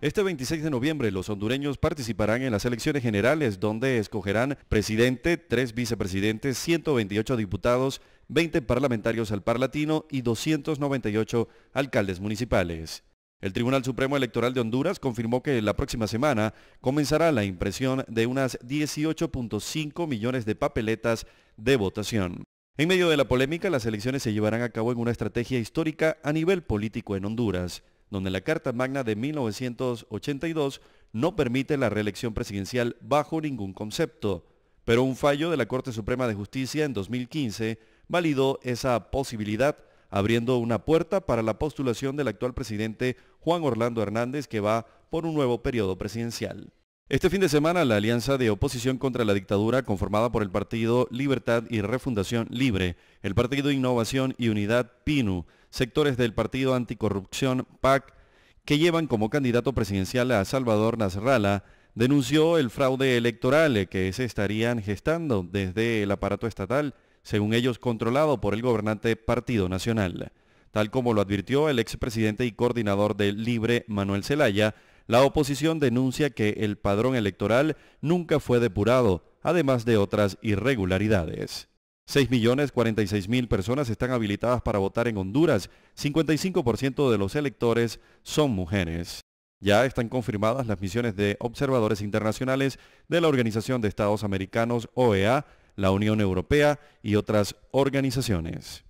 Este 26 de noviembre los hondureños participarán en las elecciones generales donde escogerán presidente, tres vicepresidentes, 128 diputados, 20 parlamentarios al Parlatino y 298 alcaldes municipales. El Tribunal Supremo Electoral de Honduras confirmó que la próxima semana comenzará la impresión de unas 18.5 millones de papeletas de votación. En medio de la polémica, las elecciones se llevarán a cabo en una estrategia histórica a nivel político en Honduras donde la Carta Magna de 1982 no permite la reelección presidencial bajo ningún concepto, pero un fallo de la Corte Suprema de Justicia en 2015 validó esa posibilidad, abriendo una puerta para la postulación del actual presidente Juan Orlando Hernández, que va por un nuevo periodo presidencial. Este fin de semana, la Alianza de Oposición contra la Dictadura, conformada por el Partido Libertad y Refundación Libre, el Partido Innovación y Unidad PINU, sectores del Partido Anticorrupción PAC que llevan como candidato presidencial a Salvador Nasralla, denunció el fraude electoral que se estarían gestando desde el aparato estatal, según ellos controlado por el gobernante Partido Nacional. Tal como lo advirtió el expresidente y coordinador del Libre, Manuel Zelaya, la oposición denuncia que el padrón electoral nunca fue depurado, además de otras irregularidades. 6 millones 46 mil personas están habilitadas para votar en Honduras. 55% de los electores son mujeres. Ya están confirmadas las misiones de observadores internacionales de la Organización de Estados Americanos, OEA, la Unión Europea y otras organizaciones.